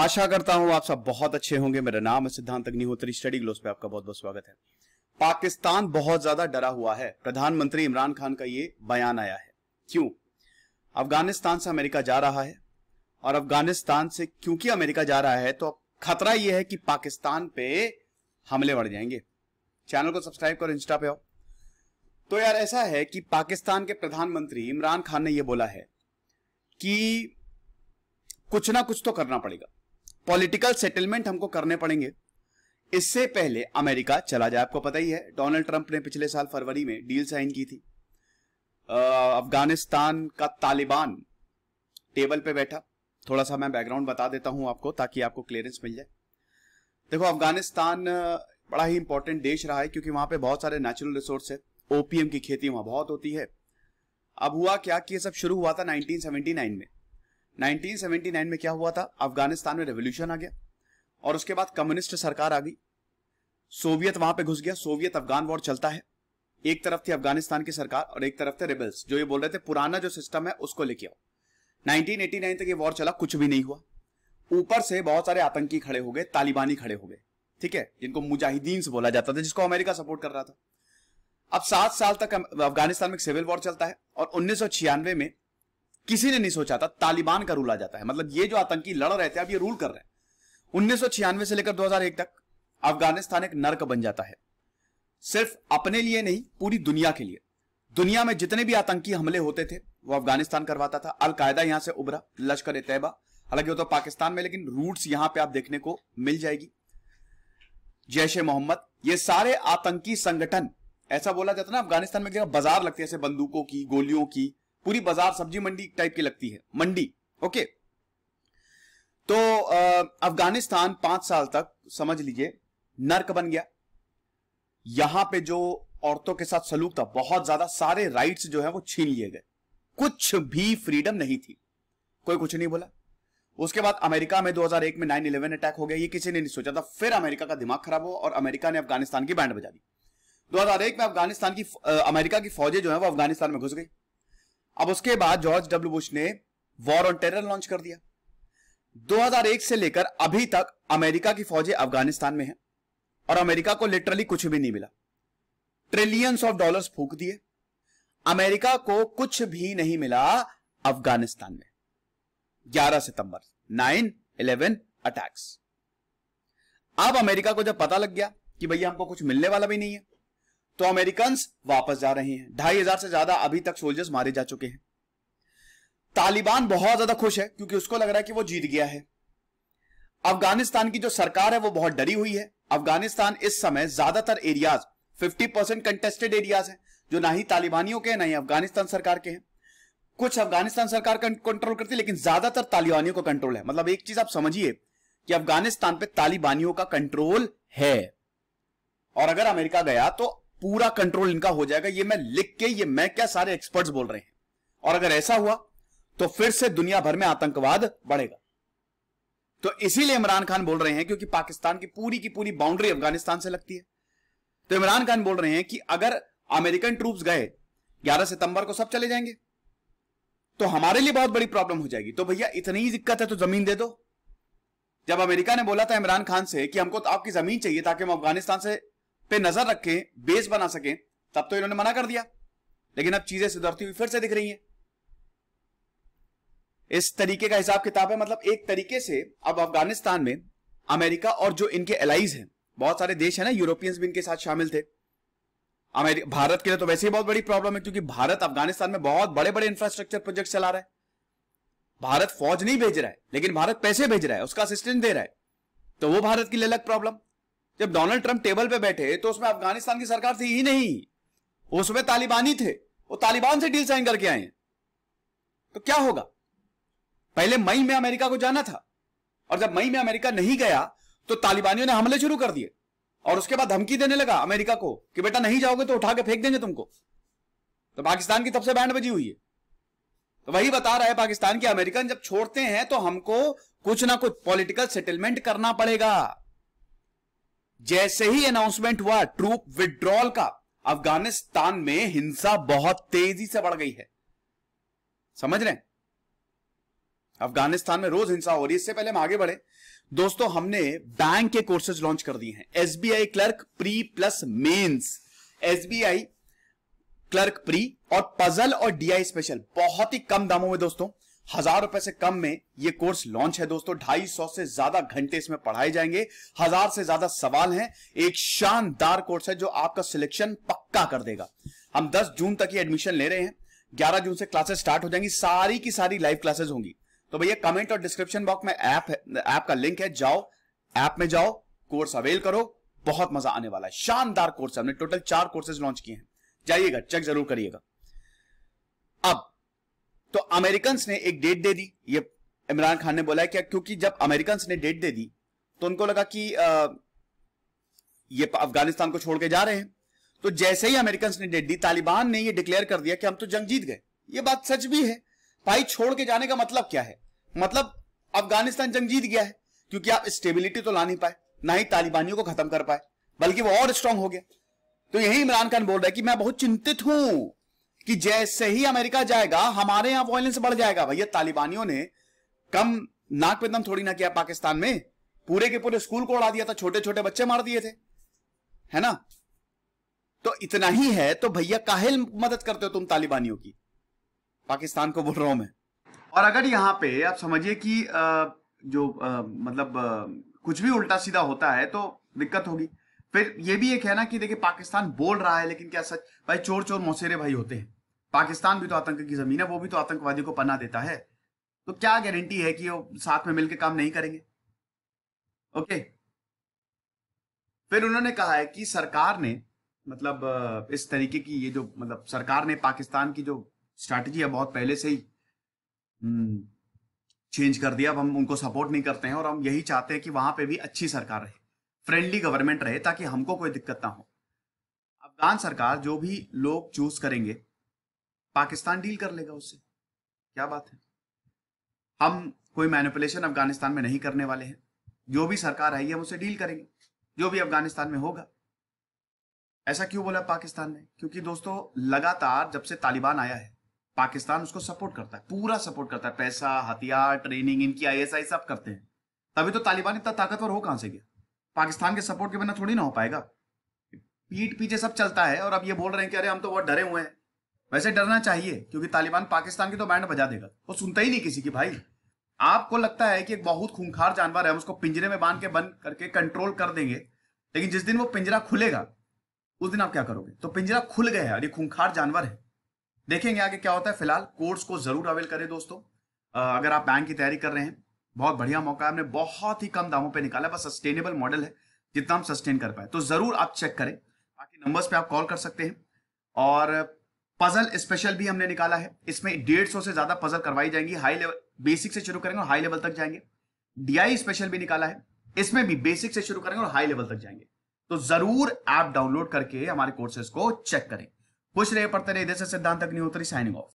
आशा करता हूं आप सब बहुत अच्छे होंगे मेरा नाम है सिद्धांत अग्निहोत्री स्टडी ग्लोस पे आपका बहुत बहुत स्वागत है पाकिस्तान बहुत ज्यादा डरा हुआ है प्रधानमंत्री इमरान खान का ये बयान आया है क्यों अफगानिस्तान से अमेरिका जा रहा है और अफगानिस्तान से क्योंकि अमेरिका जा रहा है तो खतरा यह है कि पाकिस्तान पे हमले बढ़ जाएंगे चैनल को सब्सक्राइब करो इंस्टा पे आओ तो यार ऐसा है कि पाकिस्तान के प्रधानमंत्री इमरान खान ने यह बोला है कि कुछ ना कुछ तो करना पड़ेगा पॉलिटिकल सेटलमेंट हमको करने पड़ेंगे इससे पहले अमेरिका चला जाए आपको पता ही है डोनाल्ड ट्रंप ने पिछले साल फरवरी में डील साइन की थी अफगानिस्तान का तालिबान टेबल पे बैठा थोड़ा सा मैं बैकग्राउंड बता देता हूं आपको ताकि आपको क्लियरेंस मिल जाए देखो अफगानिस्तान बड़ा ही इंपॉर्टेंट देश रहा है क्योंकि वहां पे बहुत सारे नेचुरल रिसोर्स है ओपीएम की खेती वहां बहुत होती है अब हुआ क्या कि ये सब शुरू हुआ था 1979 में 1979 में क्या हुआ था अफगानिस्तान में रेवोल्यूशन आ गया और उसके बाद कम्युनिस्ट सरकार आ गई सोवियत वहां पे घुस गया सोवियत अफगान वॉर चलता है एक तरफ थी अफगानिस्तान की सरकार और एक तरफ थे रिबल्स जो ये बोल रहे थे पुराना जो सिस्टम है उसको लेके आओ 1989 तक ये वॉर चला कुछ भी नहीं हुआ ऊपर से बहुत सारे आतंकी खड़े हो गए तालिबानी खड़े हो गए ठीक है जिनको मुजाहिदीन बोला जाता था जिसको अमेरिका सपोर्ट कर रहा था अब सात साल तक अफगानिस्तान में सिविल वॉर चलता है और उन्नीस में किसी ने नहीं सोचा था तालिबान का रूल आ जाता है मतलब ये जो आतंकी लड़ रहे थे अब ये रूल कर रहे हैं उन्नीस से लेकर 2001 तक अफगानिस्तान एक नर्क बन जाता है सिर्फ अपने लिए नहीं पूरी दुनिया के लिए दुनिया में जितने भी आतंकी हमले होते थे वो अफगानिस्तान करवाता था अलकायदा यहां से उभरा लश्कर ए तैयबा हालांकि वो तो पाकिस्तान में लेकिन रूट्स यहां पे आप देखने को मिल जाएगी जैश ए मोहम्मद ये सारे आतंकी संगठन ऐसा बोला जाता ना अफगानिस्तान में बाजार लगती है ऐसे बंदूकों की गोलियों की पूरी बाजार सब्जी मंडी टाइप की लगती है मंडी ओके तो अफगानिस्तान पांच साल तक समझ लीजिए नर्क बन गया यहां पे जो औरतों के साथ सलूक था बहुत ज्यादा सारे राइट्स जो है वो छीन लिए गए कुछ भी फ्रीडम नहीं थी कोई कुछ नहीं बोला उसके बाद अमेरिका में 2001 में 9 इलेवन अटैक हो गया ये किसी ने नहीं सोचा था फिर अमेरिका का दिमाग खराब हुआ और अमेरिका ने अफगानिस्तान की बैंड बजा दी 2001 में अफगानिस्तान की अमेरिका की फौजें जो है वो अफगानिस्तान में घुस गई अब उसके बाद जॉर्ज डब्ल्यू बुश ने वॉर ऑन टेरर लॉन्च कर दिया 2001 से लेकर अभी तक अमेरिका की फौजें अफगानिस्तान में हैं और अमेरिका को लिटरली कुछ भी नहीं मिला ट्रिलियंस ऑफ डॉलर्स फूक दिए अमेरिका को कुछ भी नहीं मिला अफगानिस्तान में 11 सितंबर 9 11 अटैक्स अब अमेरिका को जब पता लग गया कि भैया हमको कुछ मिलने वाला भी नहीं है तो अमेरिकन वापस जा रहे हैं ढाई हजार से ज्यादा अभी तक सोल्जर्स मारे जा चुके हैं तालिबान बहुत ज्यादा खुश है क्योंकि उसको लग रहा है कि वो जीत गया है अफगानिस्तान की जो सरकार है वो बहुत डरी हुई है अफगानिस्तान इस समय ज्यादातर एरियाज 50 परसेंट कंटेस्टेड एरियाज हैं जो ना ही तालिबानियों के हैं ना ही अफगानिस्तान सरकार के हैं कुछ अफगानिस्तान सरकार कंट्रोल करती है लेकिन ज्यादातर तालिबानियों का कंट्रोल है मतलब एक चीज आप समझिए कि अफगानिस्तान पे तालिबानियों का कंट्रोल है और अगर अमेरिका गया तो पूरा कंट्रोल इनका हो जाएगा ये मैं लिख के ये मैं क्या सारे एक्सपर्ट्स बोल रहे हैं और अगर ऐसा हुआ तो फिर से दुनिया भर में आतंकवाद बढ़ेगा तो इसीलिए इमरान खान बोल रहे हैं क्योंकि पाकिस्तान की पूरी की पूरी बाउंड्री अफगानिस्तान से लगती है तो इमरान खान बोल रहे हैं कि अगर अमेरिकन ट्रूप्स गए 11 सितंबर को सब चले जाएंगे तो हमारे लिए बहुत बड़ी प्रॉब्लम हो जाएगी तो भैया इतनी ही दिक्कत है तो जमीन दे दो जब अमेरिका ने बोला था इमरान खान से कि हमको तो आपकी जमीन चाहिए ताकि हम अफगानिस्तान से पे नजर रखें बेस बना सकें तब तो इन्होंने मना कर दिया लेकिन अब चीजें सुधरती हुई फिर से दिख रही हैं इस तरीके का हिसाब किताब है मतलब एक तरीके से अब अफगानिस्तान में अमेरिका और जो इनके एलाइज हैं बहुत सारे देश हैं ना यूरोपियंस भी इनके साथ शामिल थे अमेरिका भारत के लिए तो वैसे ही बहुत बड़ी प्रॉब्लम है क्योंकि भारत अफगानिस्तान में बहुत बड़े बड़े इंफ्रास्ट्रक्चर प्रोजेक्ट चला रहा है भारत फौज नहीं भेज रहा है लेकिन भारत पैसे भेज रहा है उसका असिस्टेंस दे रहा है तो वो भारत के लिए अलग प्रॉब्लम जब डोनाल्ड ट्रंप टेबल पे बैठे तो उसमें अफगानिस्तान की सरकार थी ही नहीं उसमें तालिबान थे वो तालिबान से डील साइन करके आए तो क्या होगा पहले मई में अमेरिका को जाना था और जब मई में अमेरिका नहीं गया तो तालिबानियों ने हमले शुरू कर दिए और उसके बाद धमकी देने लगा अमेरिका को कि बेटा नहीं जाओगे तो उठा के फेंक देंगे तुमको तो पाकिस्तान की तब से बैंड बजी हुई है तो वही बता रहा है पाकिस्तान के अमेरिकन जब छोड़ते हैं तो हमको कुछ ना कुछ पॉलिटिकल सेटलमेंट करना पड़ेगा जैसे ही अनाउंसमेंट हुआ ट्रूप विड्रॉल का अफगानिस्तान में हिंसा बहुत तेजी से बढ़ गई है समझ रहे हैं अफगानिस्तान में रोज हिंसा हो रही है इससे पहले हम आगे बढ़े दोस्तों हमने बैंक के कोर्सेज लॉन्च कर दिए हैं SBI clerk pre plus mains SBI clerk pre और पजल और डीआई स्पेशल बहुत ही कम दामों में दोस्तों हजार रुपए से कम में ये कोर्स लॉन्च है दोस्तों ढाई सौ से ज्यादा घंटे इसमें पढ़ाए जाएंगे हजार से ज्यादा सवाल हैं एक शानदार कोर्स है जो आपका सिलेक्शन पक्का कर देगा हम 10 जून तक ये एडमिशन ले रहे हैं 11 जून से क्लासेस स्टार्ट हो जाएंगी सारी की सारी लाइव क्लासेस होंगी तो भैया कमेंट और डिस्क्रिप्शन बॉक्स में ऐप ऐप का लिंक है जाओ ऐप में जाओ कोर्स अवेल करो बहुत मजा आने वाला है शानदार कोर्स है हमने टोटल चार कोर्सेज लॉन्च किए हैं जाइएगा चेक जरूर करिएगा अब तो अमेरिकन ने एक डेट दे दी ये इमरान खान ने बोला है क्या क्योंकि जब अमेरिकन ने डेट दे दी तो उनको लगा कि ये अफगानिस्तान को छोड़ के जा रहे हैं तो जैसे ही अमेरिकन ने डेट दी तालिबान ने ये डिक्लेयर कर दिया कि हम तो जंग जीत गए ये बात सच भी है भाई छोड़ के जाने का मतलब क्या है मतलब अफगानिस्तान जंग जीत गया है क्योंकि आप स्टेबिलिटी तो ला नहीं पाए ना ही तालिबानियों को खत्म कर पाए बल्कि वो और स्ट्रांग हो गया तो यही इमरान खान बोल रहा है कि मैं बहुत चिंतित हूं कि जैसे ही अमेरिका जाएगा हमारे यहां वॉयलेंस बढ़ जाएगा भैया तालिबानियों ने कम नाक पे दम थोड़ी ना किया पाकिस्तान में पूरे के पूरे स्कूल को उड़ा दिया था छोटे छोटे बच्चे मार दिए थे है ना तो इतना ही है तो भैया काहिल मदद करते हो तुम तालिबानियों की पाकिस्तान को बोल रहा हूं मैं और अगर यहाँ पे आप समझिए कि जो मतलब कुछ भी उल्टा सीधा होता है तो दिक्कत होगी फिर ये भी एक है ना कि देखिए पाकिस्तान बोल रहा है लेकिन क्या सच भाई चोर चोर मौसेरे भाई होते हैं पाकिस्तान भी तो आतंक की जमीन है वो भी तो आतंकवादी को पना देता है तो क्या गारंटी है कि वो साथ में मिलकर काम नहीं करेंगे ओके फिर उन्होंने कहा है कि सरकार ने मतलब इस तरीके की ये जो मतलब सरकार ने पाकिस्तान की जो स्ट्रैटेजी है बहुत पहले से ही चेंज हम्म, कर दिया अब हम उनको सपोर्ट नहीं करते हैं और हम यही चाहते हैं कि वहां पे भी अच्छी सरकार रहे फ्रेंडली गवर्नमेंट रहे ताकि हमको कोई दिक्कत ना हो अफगान सरकार जो भी लोग चूज करेंगे पाकिस्तान डील कर लेगा उससे क्या बात है हम कोई मैनिपुलेशन अफगानिस्तान में नहीं करने वाले हैं जो भी सरकार आई है हम उससे डील करेंगे जो भी अफगानिस्तान में होगा ऐसा क्यों बोला पाकिस्तान ने क्योंकि दोस्तों लगातार जब से तालिबान आया है पाकिस्तान उसको सपोर्ट करता है पूरा सपोर्ट करता है पैसा हथियार ट्रेनिंग इनकी आईएसआई सब करते हैं तभी तो तालिबान इतना ताकतवर हो कहां से गया पाकिस्तान के सपोर्ट के बिना थोड़ी ना हो पाएगा पीठ पीछे सब चलता है और अब ये बोल रहे हैं कि अरे हम तो बहुत डरे हुए हैं वैसे डरना चाहिए क्योंकि तालिबान पाकिस्तान की तो बैंड बजा देगा वो सुनता ही नहीं किसी की भाई आपको लगता है कि एक बहुत खूंखार जानवर है उसको पिंजरे में बांध के बंद करके कंट्रोल कर देंगे लेकिन जिस दिन वो पिंजरा खुलेगा उस दिन आप क्या करोगे तो पिंजरा खुल गया है और ये खूंखार जानवर है देखेंगे आगे क्या होता है फिलहाल कोर्स को जरूर अवेल करें दोस्तों अगर आप बैंक की तैयारी कर रहे हैं बहुत बढ़िया मौका है हमने बहुत ही कम दामों पर निकाला बस सस्टेनेबल मॉडल है जितना हम सस्टेन कर पाए तो जरूर आप चेक करें बाकी नंबर्स पर आप कॉल कर सकते हैं और पजल स्पेशल भी हमने निकाला है इसमें डेढ़ सौ से ज्यादा पजल करवाई जाएंगी हाई लेवल बेसिक से शुरू करेंगे और हाई लेवल तक जाएंगे डीआई स्पेशल भी निकाला है इसमें भी बेसिक से शुरू करेंगे और हाई लेवल तक जाएंगे तो जरूर ऐप डाउनलोड करके हमारे कोर्सेज को चेक करें खुश रहे पढ़ते रहे इधर से सिद्धांत अग्निहोत्री साइनिंग ऑफ